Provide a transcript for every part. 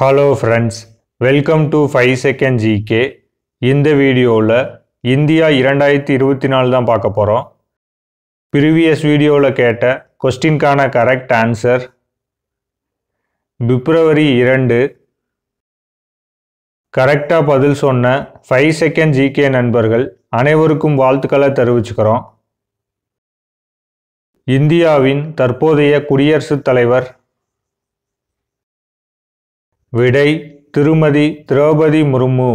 hello friends welcome to five second GK இந்த வீடியோவில் India இரண்டாயிரத்தி இருபத்தி நாலு தான் பார்க்க போகிறோம் ப்ரீவியஸ் வீடியோவில் கேட்ட கொஸ்டின்கான கரெக்ட் ஆன்சர் பிப்ரவரி இரண்டு கரெக்டாக பதில் சொன்ன ஃபைவ் செகண்ட் ஜிகே நண்பர்கள் அனைவருக்கும் வாழ்த்துக்களை தெரிவிச்சுக்கிறோம் இந்தியாவின் தற்போதைய குடியரசுத் தலைவர் விடை திருமதி திரௌபதி முர்மு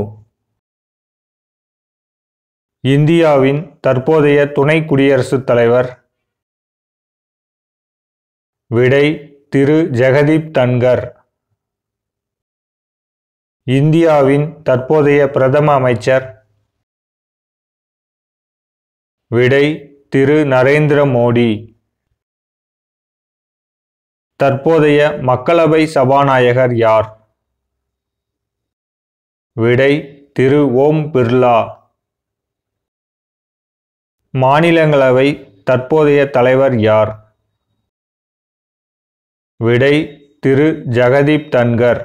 இந்தியாவின் தற்போதைய துணை குடியரசுத் தலைவர் விடை திரு ஜெகதீப் தன்கர் இந்தியாவின் தற்போதைய பிரதம அமைச்சர் விடை திரு நரேந்திர மோடி தற்போதைய மக்களவை சபாநாயகர் யார் விடை திரு ஓம் பிர்லா மாநிலங்களவை தற்போதைய தலைவர் யார் விடை திரு ஜெகதீப் தன்கர்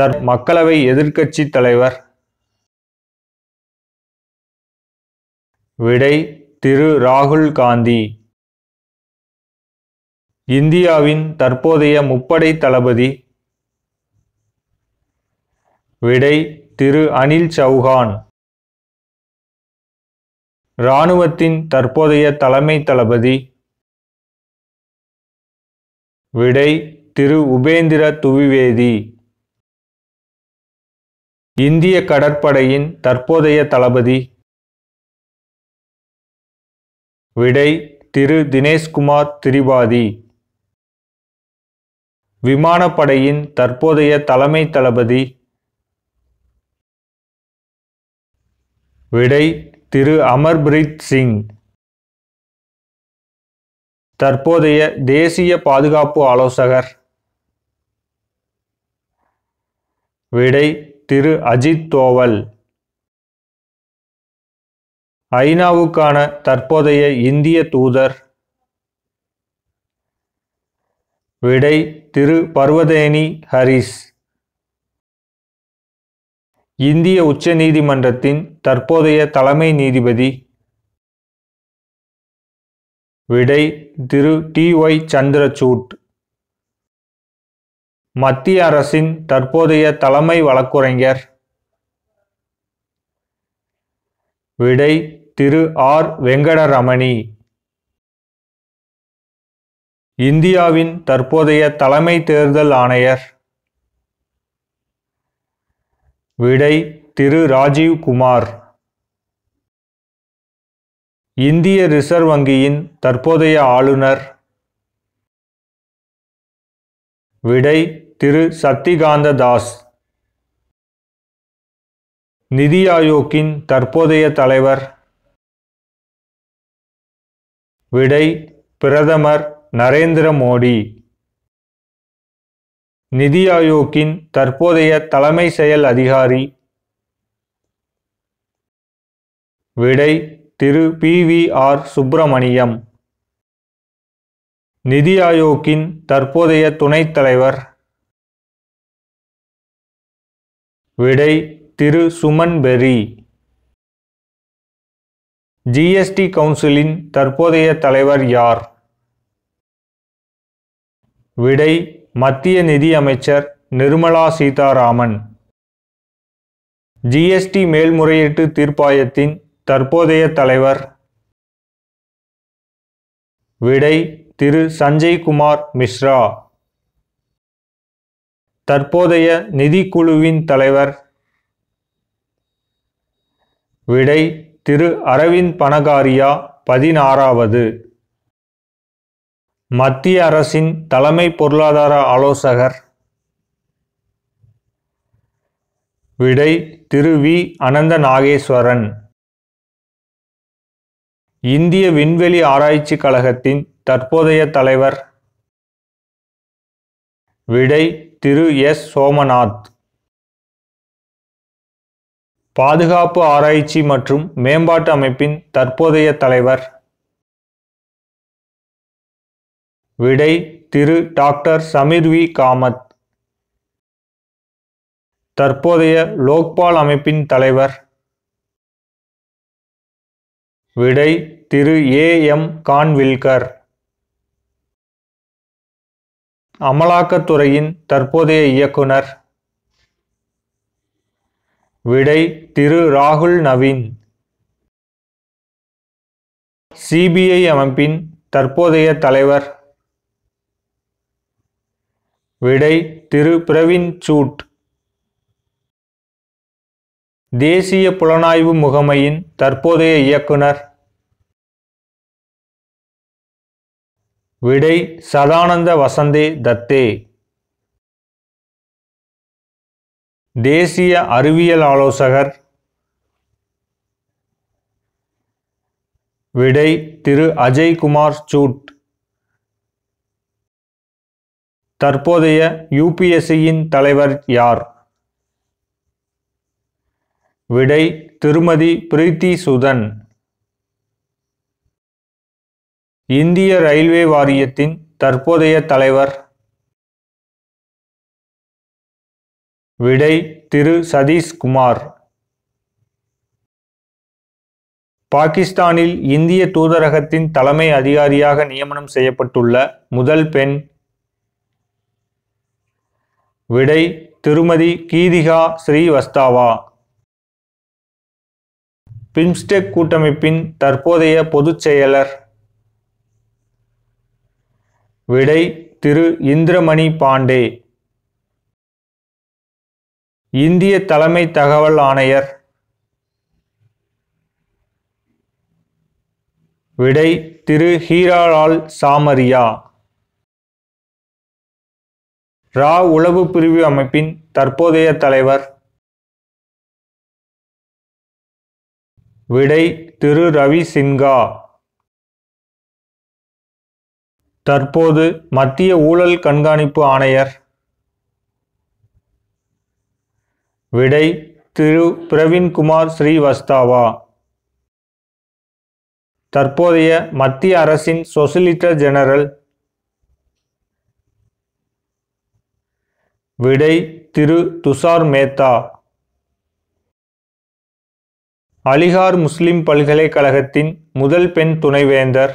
தற் மக்களவை எதிர்க்கட்சி தலைவர் விடை திரு ராகுல் காந்தி இந்தியாவின் தற்போதைய முப்படை தளபதி விடை திரு அனில் சௌஹான் இராணுவத்தின் தற்போதைய தலைமை தளபதி விடை திரு உபேந்திர துவிவேதி இந்திய கடற்படையின் தற்போதைய தளபதி விடை திரு தினேஷ்குமார் திரிபாதி விமானப்படையின் தற்போதைய தலைமை தளபதி விடை திரு அமர்பிரீத் சிங் தற்போதைய தேசிய பாதுகாப்பு ஆலோசகர் விடை திரு அஜித் தோவல் ஐநாவுக்கான தற்போதைய இந்திய தூதர் விடை திரு பர்வதேனி ஹரிஸ் இந்திய உச்ச நீதிமன்றத்தின் தற்போதைய தலைமை நீதிபதி விடை திரு டி ஒய் சந்திரசூட் மத்திய அரசின் தற்போதைய தலைமை வழக்குரைஞர் விடை திரு ஆர் வெங்கடரமணி இந்தியாவின் தற்போதைய தலைமை தேர்தல் ஆணையர் விடை திரு ராஜீவ் குமார் இந்திய ரிசர்வ் வங்கியின் தற்போதைய ஆளுநர் விடை திரு சக்திகாந்த தாஸ் நிதி ஆயோக்கின் தற்போதைய தலைவர் விடை பிரதமர் நரேந்திர மோடி நிதி ஆயோக்கின் தற்போதைய தலைமை செயல் அதிகாரி விடை திரு பி வி ஆர் சுப்பிரமணியம் நிதி ஆயோக்கின் தற்போதைய துணைத் தலைவர் விடை திரு சுமன் பெரி ஜிஎஸ்டி கவுன்சிலின் தற்போதைய தலைவர் யார் விடை மத்திய நிதி அமைச்சர் நிர்மலா சீதாராமன் ஜிஎஸ்டி மேல்முறையீட்டு தீர்ப்பாயத்தின் தற்போதைய தலைவர் விடை திரு சஞ்சய் குமார் மிஸ்ரா தற்போதைய நிதிக்குழுவின் தலைவர் விடை திரு அரவிந்த் பனகாரியா பதினாறாவது மத்திய அரசின் தலைமை பொருளாதார ஆலோசகர் விடை திரு வி அனந்த நாகேஸ்வரன் இந்திய விண்வெளி ஆராய்ச்சி கழகத்தின் தற்போதைய தலைவர் விடை திரு எஸ் சோமநாத் பாதுகாப்பு ஆராய்ச்சி மற்றும் மேம்பாட்டு அமைப்பின் தற்போதைய தலைவர் விடை திரு டாக்டர் சமீர் வி காமத் தற்போதைய லோக்பால் அமைப்பின் தலைவர் விடை திரு ஏ எம் கான்வில்கர் அமலாக்கத்துறையின் தற்போதைய இயக்குனர் விடை திரு ராகுல் நவீன் சிபிஐ அமைப்பின் தற்போதைய தலைவர் விடை திரு பிரவின் சூட் தேசிய புலனாய்வு முகமையின் தற்போதைய இயக்குனர் விடை சதானந்த வசந்தே தத்தே தேசிய அறிவியல் ஆலோசகர் விடை திரு அஜய்குமார் சூட் தற்போதைய யுபிஎஸ்சியின் தலைவர் யார் விடை திருமதி பிரீத்தி சுதன் இந்திய ரயில்வே வாரியத்தின் தற்போதைய தலைவர் விடை திரு சதீஷ்குமார் பாகிஸ்தானில் இந்திய தூதரகத்தின் தலைமை அதிகாரியாக நியமனம் செய்யப்பட்டுள்ள முதல் பெண் விடை திருமதி கீதிகா ஸ்ரீவஸ்தாவா பிம்ஸ்டெக் கூட்டமைப்பின் தற்போதைய பொதுச் செயலர் விடை திரு இந்திரமணி பாண்டே இந்திய தலைமை தகவல் ஆணையர் விடை திரு ஹீராலால் சாமரியா ரா உளவு பிரிவு அமைப்பின் தற்போதைய தலைவர் விடை திரு ரவி சின்கா தற்போது மத்திய ஊழல் கண்காணிப்பு ஆணையர் விடை திரு பிரவீன்குமார் ஸ்ரீவஸ்தாவா தற்போதைய மத்திய அரசின் சொசலிட்டர் ஜெனரல் விடை திரு துஷார் மேத்தா அலிகார் முஸ்லிம் பல்கலைக்கழகத்தின் முதல் பெண் துணைவேந்தர்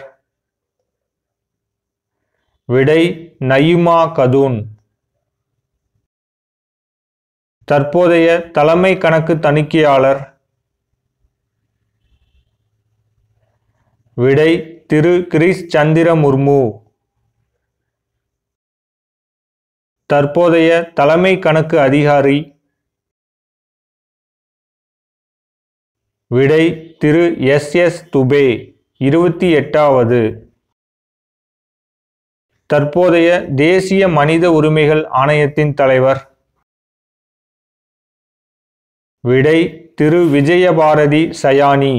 விடை நயுமா கதூன் தற்போதைய தலைமை கணக்கு தணிக்கையாளர் விடை திரு கிரீஷ் சந்திர முர்மு தற்போதைய தலைமை கணக்கு அதிகாரி விடை திரு எஸ் எஸ் துபே இருபத்தி எட்டாவது தற்போதைய தேசிய மனித உரிமைகள் ஆணையத்தின் தலைவர் விடை திரு விஜயபாரதி சயானி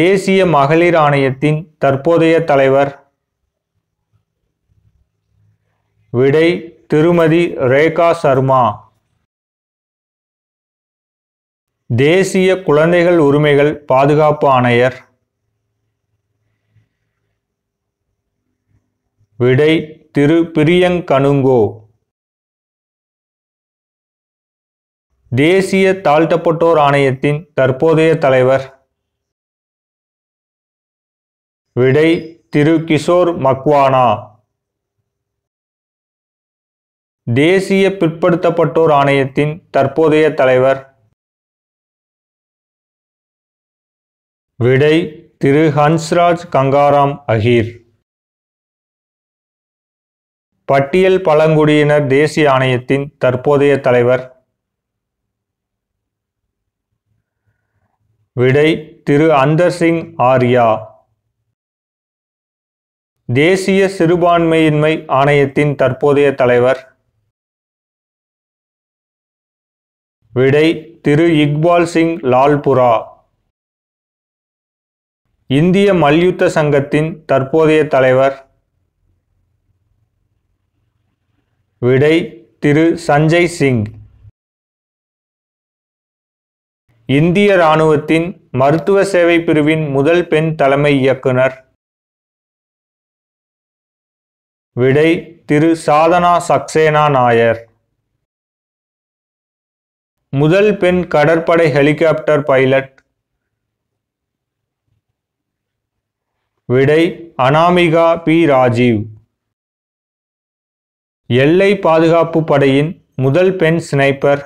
தேசிய மகளிர் ஆணையத்தின் தற்போதைய தலைவர் விடை திருமதி ரேகா சர்மா தேசிய குழந்தைகள் உரிமைகள் பாதுகாப்பு ஆணையர் விடை திரு பிரியங்கனுங்கோ தேசிய தாழ்த்தப்பட்டோர் ஆணையத்தின் தற்போதைய தலைவர் விடை திரு கிஷோர் மக்வானா தேசிய பிற்படுத்தப்பட்டோர் ஆணையத்தின் தற்போதைய தலைவர் விடை திரு ஹன்ஸ்ராஜ் கங்காராம் அஹீர் பட்டியல் பழங்குடியினர் தேசிய ஆணையத்தின் தற்போதைய தலைவர் விடை திரு அந்தர் சிங் ஆர்யா தேசிய சிறுபான்மையின்மை ஆணையத்தின் தற்போதைய தலைவர் விடை திரு இக்பால் சிங் லால்புரா இந்திய மல்யுத்த சங்கத்தின் தற்போதைய தலைவர் விடை திரு சஞ்சய் சிங் இந்திய இராணுவத்தின் மருத்துவ சேவை பிரிவின் முதல் பெண் தலைமை இயக்குனர் விடை திரு சாதனா சக்சேனா நாயர் முதல் பெண் கடற்படை ஹெலிகாப்டர் பைலட் விடை அனாமிகா பி ராஜீவ் எல்லை பாதுகாப்பு படையின் முதல் பெண் ஸ்னைப்பர்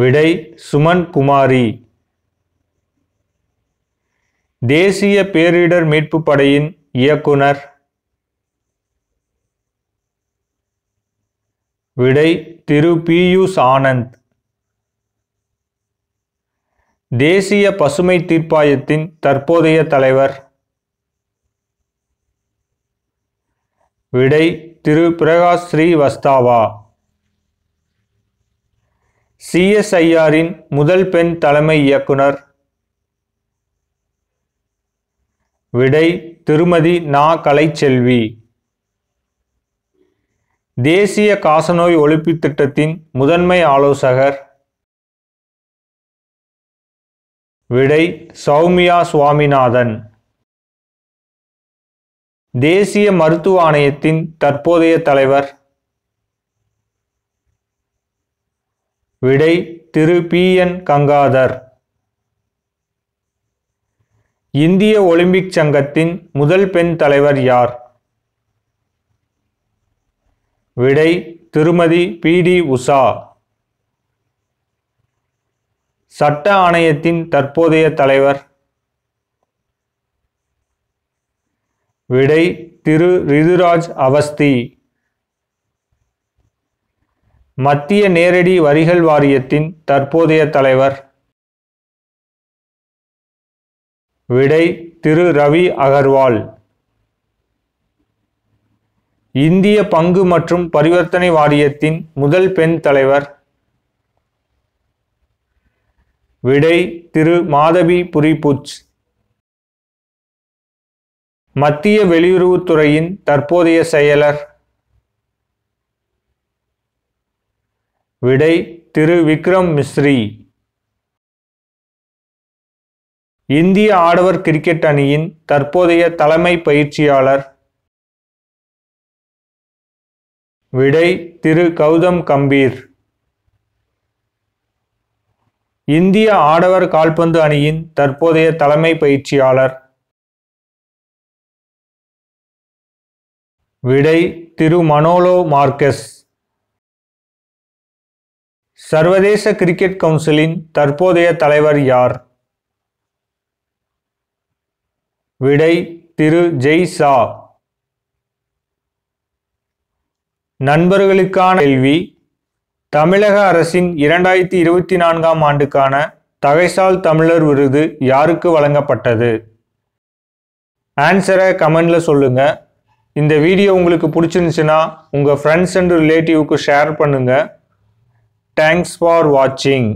விடை சுமன் குமாரி தேசிய பேரிடர் மீட்பு படையின் இயக்குனர் விடை திரு பியூஷ் ஆனந்த் தேசிய பசுமை தீர்ப்பாயத்தின் தற்போதைய தலைவர் விடை திரு பிரகாஷ் ஸ்ரீ வஸ்தாவா சிஎஸ்ஐஆரின் முதல் பெண் தலைமை இயக்குனர் விடை திருமதி நா கலைச்செல்வி தேசிய காசநோய் ஒழிப்புத் திட்டத்தின் முதன்மை ஆலோசகர் விடை சௌமியா சுவாமிநாதன் தேசிய மருத்துவ ஆணையத்தின் தற்போதைய தலைவர் விடை திரு பி என் கங்காதர் இந்திய ஒலிம்பிக் சங்கத்தின் முதல் பெண் தலைவர் யார் விடை திருமதி பி டி உஷா சட்ட ஆணையத்தின் தற்போதைய தலைவர் விடை திரு ரிதுராஜ் அவஸ்தி மத்திய நேரடி வரிகள் வாரியத்தின் தற்போதைய தலைவர் விடை திரு ரவி அகர்வால் இந்திய பங்கு மற்றும் பரிவர்த்தனை வாரியத்தின் முதல் பெண் தலைவர் விடை திரு மாதவி புரிபுச் மத்திய வெளியுறவுத்துறையின் தற்போதைய செயலர் விடை திரு விக்ரம் மிஸ்ரி இந்திய ஆடவர் கிரிக்கெட் அணியின் தற்போதைய தலைமை பயிற்சியாளர் விடை திரு கௌதம் கம்பீர் இந்திய ஆடவர் கால்பந்து அணியின் தற்போதைய தலைமை பயிற்சியாளர் விடை திரு மனோலோ மார்க்கெஸ் சர்வதேச கிரிக்கெட் கவுன்சிலின் தற்போதைய தலைவர் யார் விடை திரு ஜெய் சா நண்பர்களுக்கான கேள்வி தமிழக அரசின் இரண்டாயிரத்தி இருபத்தி நான்காம் ஆண்டுக்கான தகைசால் தமிழர் விருது யாருக்கு வழங்கப்பட்டது ஆன்சரை கமெண்டில் சொல்லுங்கள் இந்த வீடியோ உங்களுக்கு பிடிச்சிருந்துச்சுன்னா உங்கள் ஃப்ரெண்ட்ஸ் அண்ட் ரிலேட்டிவ்க்கு ஷேர் பண்ணுங்கள் தேங்க்ஸ் ஃபார் வாட்சிங்